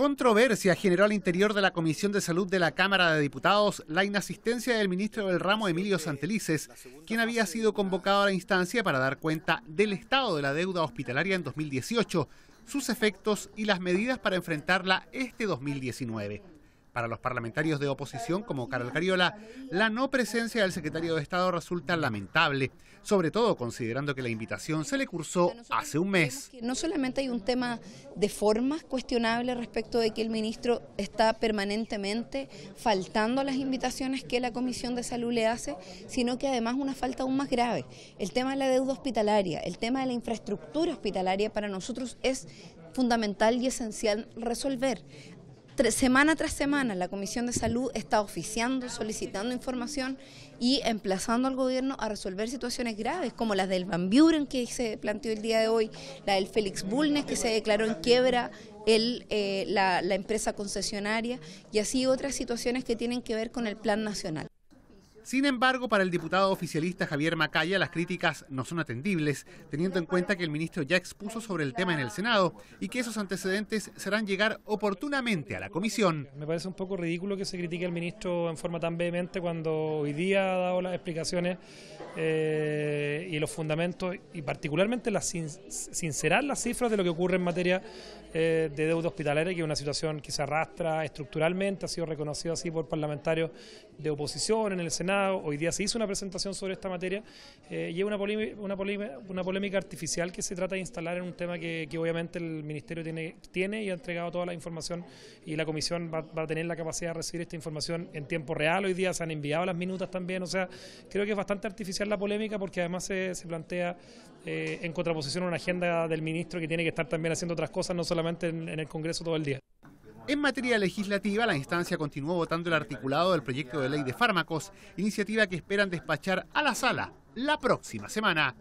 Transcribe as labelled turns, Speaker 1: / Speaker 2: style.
Speaker 1: Controversia generó al interior de la Comisión de Salud de la Cámara de Diputados la inasistencia del ministro del ramo Emilio Santelices, quien había sido convocado a la instancia para dar cuenta del estado de la deuda hospitalaria en 2018, sus efectos y las medidas para enfrentarla este 2019. Para los parlamentarios de oposición como Carol Cariola, la no presencia del secretario de Estado resulta lamentable, sobre todo considerando que la invitación se le cursó hace un mes.
Speaker 2: No solamente hay un tema de formas cuestionable respecto de que el ministro está permanentemente faltando a las invitaciones que la Comisión de Salud le hace, sino que además una falta aún más grave. El tema de la deuda hospitalaria, el tema de la infraestructura hospitalaria para nosotros es fundamental y esencial resolver semana tras semana la Comisión de Salud está oficiando, solicitando información y emplazando al gobierno a resolver situaciones graves como las del Van Buren que se planteó el día de hoy, la del Félix Bulnes que se declaró en quiebra el, eh, la empresa concesionaria y así otras situaciones que tienen que ver con el plan nacional.
Speaker 1: Sin embargo, para el diputado oficialista Javier Macaya, las críticas no son atendibles, teniendo en cuenta que el ministro ya expuso sobre el tema en el Senado y que esos antecedentes serán llegar oportunamente a la comisión.
Speaker 3: Me parece un poco ridículo que se critique al ministro en forma tan vehemente cuando hoy día ha dado las explicaciones eh, y los fundamentos y particularmente las sincerar las cifras de lo que ocurre en materia eh, de deuda hospitalaria, que es una situación que se arrastra estructuralmente, ha sido reconocido así por parlamentarios de oposición en el Senado Hoy día se hizo una presentación sobre esta materia eh, y es una, una, polémica artificial que se trata de instalar en un tema que, obviamente el Ministerio tiene, y ha entregado toda la información y la Comisión va, a tener la capacidad de recibir esta información en tiempo real. Hoy día se han enviado las minutas también, o sea, creo que es bastante artificial la polémica porque además se, plantea eh, en contraposición a una agenda del ministro que tiene que estar también haciendo otras cosas, no solamente en el Congreso todo el día. En materia legislativa,
Speaker 1: la instancia continuó votando el articulado del proyecto de ley de fármacos, iniciativa que esperan despachar a la sala la próxima semana.